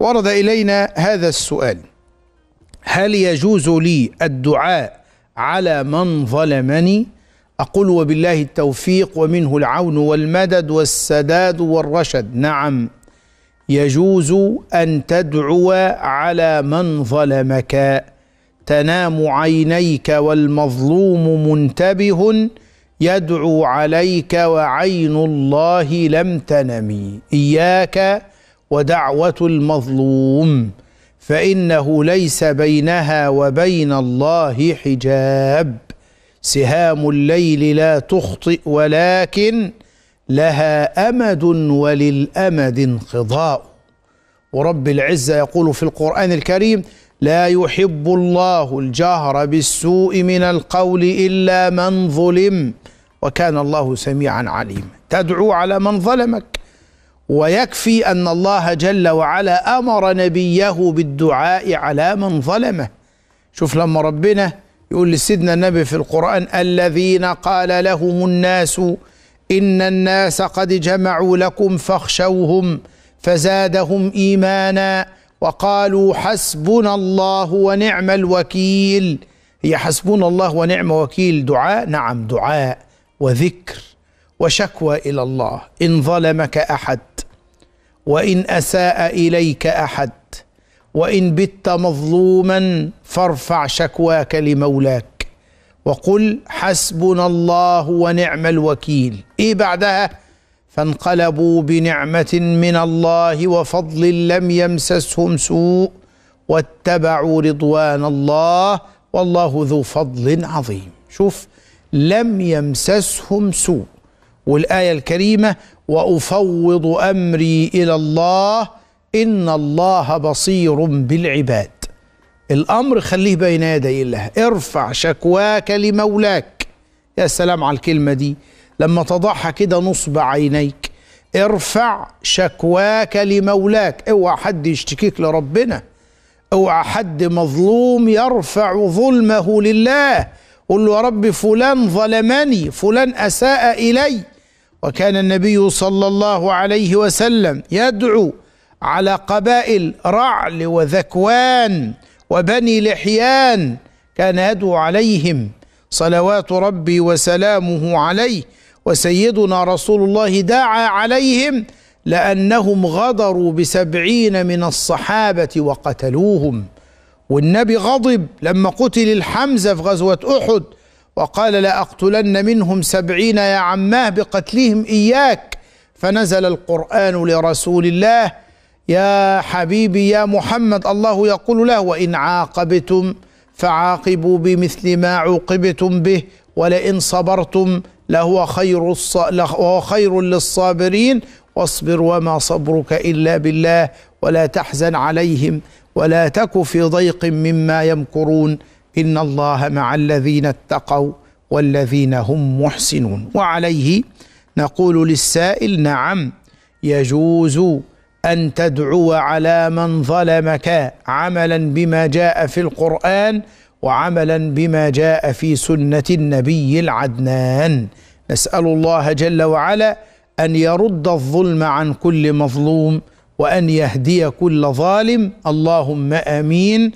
ورد إلينا هذا السؤال هل يجوز لي الدعاء على من ظلمني أقول وبالله التوفيق ومنه العون والمدد والسداد والرشد نعم يجوز أن تدعو على من ظلمك تنام عينيك والمظلوم منتبه يدعو عليك وعين الله لم تنم إياك ودعوة المظلوم فإنه ليس بينها وبين الله حجاب سهام الليل لا تخطئ ولكن لها أمد وللأمد انقضاء ورب العزة يقول في القرآن الكريم لا يحب الله الجهر بالسوء من القول إلا من ظلم وكان الله سميعا عليما تدعو على من ظلمك ويكفي ان الله جل وعلا امر نبيه بالدعاء على من ظلمه شوف لما ربنا يقول لسيدنا النبي في القران الذين قال لهم الناس ان الناس قد جمعوا لكم فاخشوهم فزادهم ايمانا وقالوا حسبنا الله ونعم الوكيل هي حسبنا الله ونعم وكيل دعاء نعم دعاء وذكر وشكوى الى الله ان ظلمك احد وان اساء اليك احد وان بت مظلوما فارفع شكواك لمولاك وقل حسبنا الله ونعم الوكيل ايه بعدها فانقلبوا بنعمه من الله وفضل لم يمسسهم سوء واتبعوا رضوان الله والله ذو فضل عظيم شوف لم يمسسهم سوء والآية الكريمة وأفوض أمري إلى الله إن الله بصير بالعباد الأمر خليه بين يدي الله ارفع شكواك لمولاك يا سلام على الكلمة دي لما تضعها كده نصب عينيك ارفع شكواك لمولاك اوعى حد يشتكيك لربنا اوعى حد مظلوم يرفع ظلمه لله قل له يا رب فلان ظلمني فلان أساء إلي وكان النبي صلى الله عليه وسلم يدعو على قبائل رعل وذكوان وبني لحيان كان يدعو عليهم صلوات ربي وسلامه عليه وسيدنا رسول الله دعا عليهم لأنهم غدروا بسبعين من الصحابة وقتلوهم والنبي غضب لما قتل الحمزة في غزوة أحد وقال لأقتلن منهم سبعين يا عماه بقتلهم إياك فنزل القرآن لرسول الله يا حبيبي يا محمد الله يقول له وإن عاقبتم فعاقبوا بمثل ما عوقبتم به ولئن صبرتم لهو خير لهو خير للصابرين واصبر وما صبرك إلا بالله ولا تحزن عليهم ولا تك في ضيق مما يمكرون ان الله مع الذين اتقوا والذين هم محسنون وعليه نقول للسائل نعم يجوز ان تدعو على من ظلمك عملا بما جاء في القران وعملا بما جاء في سنه النبي العدنان نسال الله جل وعلا ان يرد الظلم عن كل مظلوم وان يهدي كل ظالم اللهم امين